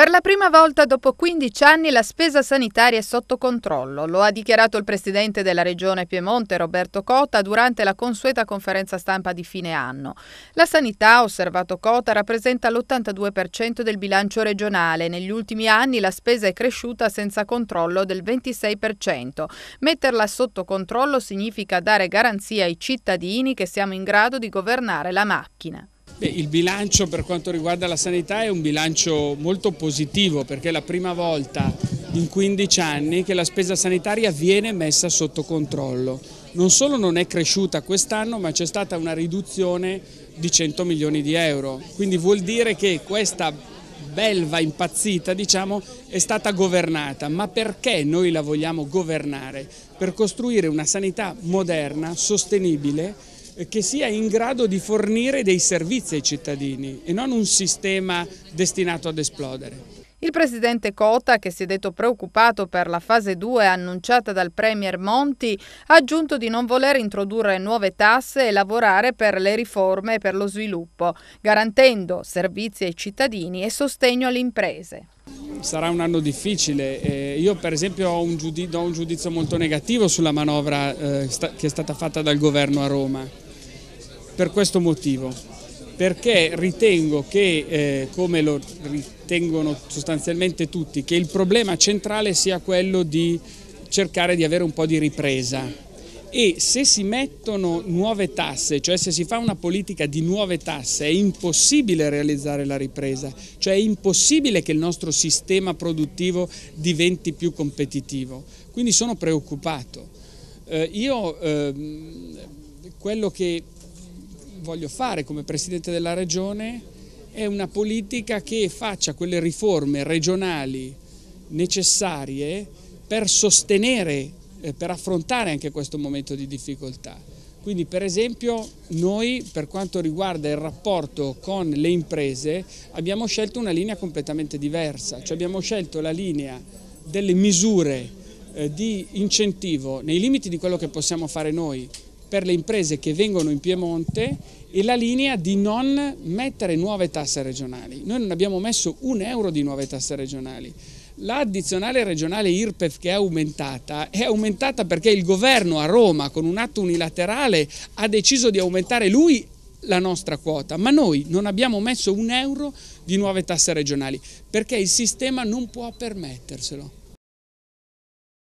Per la prima volta dopo 15 anni la spesa sanitaria è sotto controllo, lo ha dichiarato il presidente della regione Piemonte Roberto Cota durante la consueta conferenza stampa di fine anno. La sanità, osservato Cota, rappresenta l'82% del bilancio regionale. Negli ultimi anni la spesa è cresciuta senza controllo del 26%. Metterla sotto controllo significa dare garanzia ai cittadini che siamo in grado di governare la macchina. Beh, il bilancio per quanto riguarda la sanità è un bilancio molto positivo perché è la prima volta in 15 anni che la spesa sanitaria viene messa sotto controllo. Non solo non è cresciuta quest'anno ma c'è stata una riduzione di 100 milioni di euro, quindi vuol dire che questa belva impazzita diciamo, è stata governata, ma perché noi la vogliamo governare? Per costruire una sanità moderna, sostenibile eh, che sia in grado di fornire dei servizi ai cittadini e non un sistema destinato ad esplodere. Il presidente Cota, che si è detto preoccupato per la fase 2 annunciata dal premier Monti, ha aggiunto di non voler introdurre nuove tasse e lavorare per le riforme e per lo sviluppo, garantendo servizi ai cittadini e sostegno alle imprese sarà un anno difficile. Eh, io per esempio ho un do un giudizio molto negativo sulla manovra eh, che è stata fatta dal governo a Roma per questo motivo, perché ritengo che, eh, come lo ritengono sostanzialmente tutti, che il problema centrale sia quello di cercare di avere un po' di ripresa e se si mettono nuove tasse, cioè se si fa una politica di nuove tasse, è impossibile realizzare la ripresa, cioè è impossibile che il nostro sistema produttivo diventi più competitivo. Quindi sono preoccupato. Eh, io eh, quello che voglio fare come Presidente della Regione è una politica che faccia quelle riforme regionali necessarie per sostenere, eh, per affrontare anche questo momento di difficoltà. Quindi per esempio noi per quanto riguarda il rapporto con le imprese abbiamo scelto una linea completamente diversa, cioè abbiamo scelto la linea delle misure eh, di incentivo nei limiti di quello che possiamo fare noi, per le imprese che vengono in Piemonte e la linea di non mettere nuove tasse regionali. Noi non abbiamo messo un euro di nuove tasse regionali. L'addizionale regionale IRPEF che è aumentata è aumentata perché il governo a Roma con un atto unilaterale ha deciso di aumentare lui la nostra quota, ma noi non abbiamo messo un euro di nuove tasse regionali perché il sistema non può permetterselo.